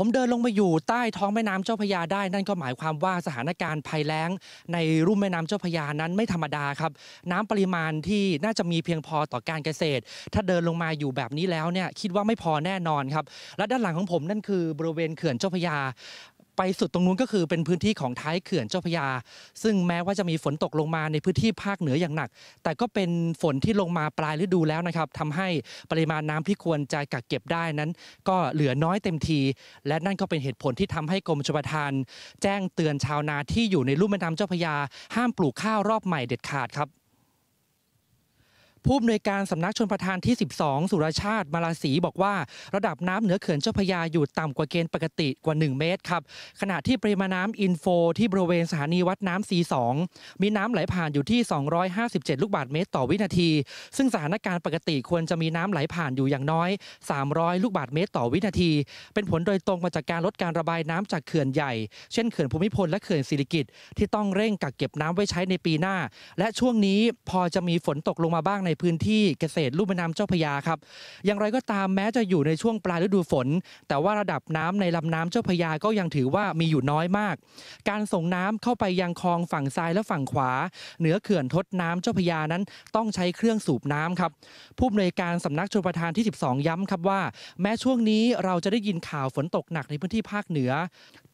ผมเดินลงมาอยู่ใต้ท้องแม่น้ำเจ้าพยาได้ นั่นก็หมายความว่าสถานการณ์ภัยแล้งในรุ่มแม่น้ำเจ้าพยานั้น ไม่ธรรมดาครับ น้ำปริมาณที่น่าจะมีเพียงพอต่อการเกษตร ถ้าเดินลงมาอยู่แบบนี้แล้วเนี่ยคิดว่าไม่พอแน่นอนครับ และด้านหลังของผมนั่นคือบริเวณเขื่อนเจ้าพยาไปสุดตรงนู้นก็คือเป็นพื้นที่ของท้ายเขื่อนเจ้าพยาซึ่งแม้ว่าจะมีฝนตกลงมาในพื้นที่ภาคเหนืออย่างหนัก แต่ก็เป็นฝนที่ลงมาปลายฤดูแล้วนะครับทำให้ปริมาณน้ำที่ควรจะกักเก็บได้นั้น ก็เหลือน้อยเต็มที และนั่นก็เป็นเหตุผลที่ทำให้กรมชลประทาน แจ้งเตือนชาวนาที่อยู่ในลุ่มแม่น้ำเจ้าพยาห้ามปลูกข้าวรอบใหม่เด็ดขาดครับผู้อำนวยการสำนักชนประทานที่ 12 สุรชาติมาลาสี บอกว่าระดับน้ำเหนือเขื่อนเจ้าพยา อยู่ต่ำกว่าเกณฑ์ปกติกว่า 1 เมตรครับ ขณะที่ปริมาณน้ำอินโฟที่บริเวณสถานีวัดน้ำ C2 มีน้ำไหลผ่านอยู่ที่ 257 ลูกบาศก์เมตรต่อวินาที ซึ่งสถานการณ์ปกติควรจะมีน้ำไหลผ่านอยู่อย่างน้อย 300 ลูกบาศก์เมตรต่อวินาที เป็นผลโดยตรงมาจากการลดการระบายน้ำจากเขื่อนใหญ่เช่นเขื่อนภูมิพลและเขื่อนศิริกิตที่ต้องเร่งกักเก็บน้ำไว้ใช้ในปีหน้า และช่วงนี้พอจะมีฝนตกลงมาบ้างในพื้นที่เกษตรลุ่มแม่น้ำเจ้าพยาครับ อย่างไรก็ตามแม้จะอยู่ในช่วงปลายฤดูฝน แต่ว่าระดับน้ำในลำน้ำเจ้าพยาก็ยังถือว่ามีอยู่น้อยมาก การส่งน้ำเข้าไปยังคลองฝั่งซ้ายและฝั่งขวา เหนือเขื่อนทดน้ำเจ้าพยานั้นต้องใช้เครื่องสูบน้ำครับ ผู้อำนวยการสำนักชลประทานที่ 12 ย้ำครับว่า แม้ช่วงนี้เราจะได้ยินข่าวฝนตกหนักในพื้นที่ภาคเหนือ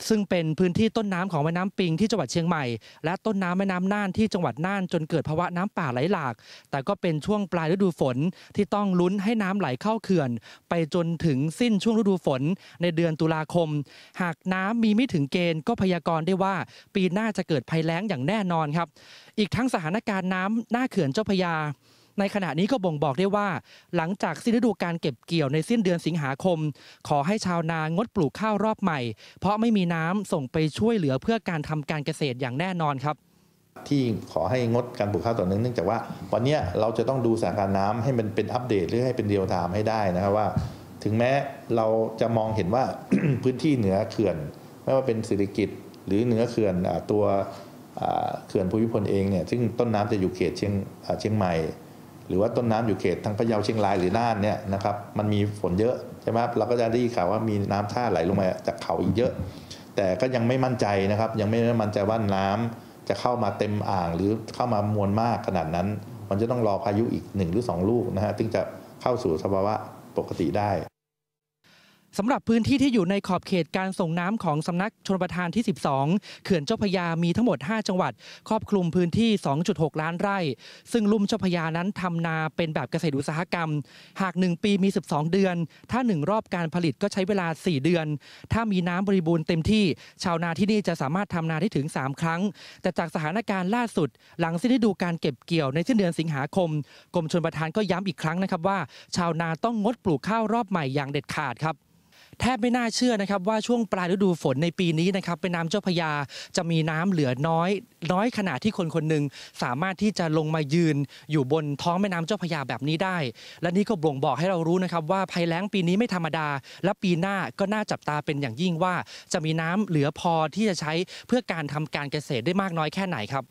ซึ่งเป็นพื้นที่ต้นน้ำของแม่น้ำปิงที่จังหวัดเชียงใหม่ และต้นน้ำแม่น้ำน่านที่จังหวัดน่านจนเกิดภาวะน้ำป่าไหลหลากแต่ก็เป็นช่วงปลายฤดูฝนที่ต้องลุ้นให้น้ำไหลเข้าเขื่อน ไปจนถึงสิ้นช่วงฤดูฝนในเดือนตุลาคม หากน้ำมีไม่ถึงเกณฑ์ก็พยากรณ์ได้ว่า ปีหน้าจะเกิดภัยแล้งอย่างแน่นอนครับ อีกทั้งสถานการณ์น้ำหน้าเขื่อนเจ้าพยาในขณะนี้ก็บ่งบอกได้ว่า หลังจากสิ้นฤดูการเก็บเกี่ยวในสิ้นเดือนสิงหาคม ขอให้ชาวนางดปลูกข้าวรอบใหม่ เพราะไม่มีน้ำส่งไปช่วยเหลือเพื่อการทำการเกษตรอย่างแน่นอนครับ ที่ขอให้งดการปลูกข้าวต่อเนื่องเนื่องจากว่าตอนนี้เราจะต้องดูสถานการณ์น้ำให้มันเป็นอัปเดตหรือให้เป็นเดียวตามให้ได้นะครับว่า ถึงแม้เราจะมองเห็นว่าพื้นที่เหนือเขื่อนไม่ว่าเป็นสศริกิจหรือเหนือเขื่อนตัวเขื่อนภูมิพลเองเนี่ยซึ่งต้นน้ำจะอยู่เขตเชียงเชียงใหม่หรือว่าต้นน้ำอยู่เขตทางพะเยาเชียงรายหรือน่านเนี่ยนะครับมันมีฝนเยอะใช่ไหมครับเราก็จะได้ข่าวว่ามีน้ำท่าไหลลงมา จากเขาอีกเยอะ แต่ก็ยังไม่มั่นใจนะครับยังไม่มั่นใจว่าน้ำ จะเข้ามาเต็มอ่างหรือเข้ามามวลมากขนาดนั้น มันจะต้องรอพายุอีกหนึ่งหรือสองลูกนะฮะถึงจะเข้าสู่สภาวะปกติได้สำหรับพื้นที่ที่อยู่ในขอบเขตการส่งน้ำของสำนักชนประทานที่ 12 เขื่อนเจ้าพยามีทั้งหมด 5 จังหวัดครอบคลุมพื้นที่ 2.6 ล้านไร่ ซึ่งลุ่มเจ้าพยานั้นทำนาเป็นแบบเกษตรอุตสาหกรรม หาก 1 ปีมี 12 เดือน ถ้า 1 รอบการผลิตก็ใช้เวลา 4 เดือน ถ้ามีน้ำบริบูรณ์เต็มที่ ชาวนาที่นี่จะสามารถทำนาได้ถึง 3 ครั้ง แต่จากสถานการณ์ล่าสุด หลังสิ้นฤดูการเก็บเกี่ยวในสิ้นเดือนสิงหาคมกรมชนประทานก็ย้ำอีกครั้งนะครับว่า ชาวนาต้องงดปลูกข้าวรอบใหม่อย่างเด็ดขาดครับแทบไม่น่าเชื่อนะครับว่าช่วงปลายฤดูฝนในปีนี้นะครับเป็นน้ำเจ้าพยาจะมีน้ำเหลือน้อยน้อยขนาดที่คนคนหนึ่งสามารถที่จะลงมายืน อยู่บนท้องแม่น้ำเจ้าพยาแบบนี้ได้ และนี่ก็บ่งบอกให้เรารู้นะครับ ว่าภัยแล้งปีนี้ไม่ธรรมดา และปีหน้าก็น่าจับตาเป็นอย่างยิ่งว่า จะมีน้ำเหลือพอที่จะใช้เพื่อการทำการเกษตรได้มากน้อยแค่ไหนครับ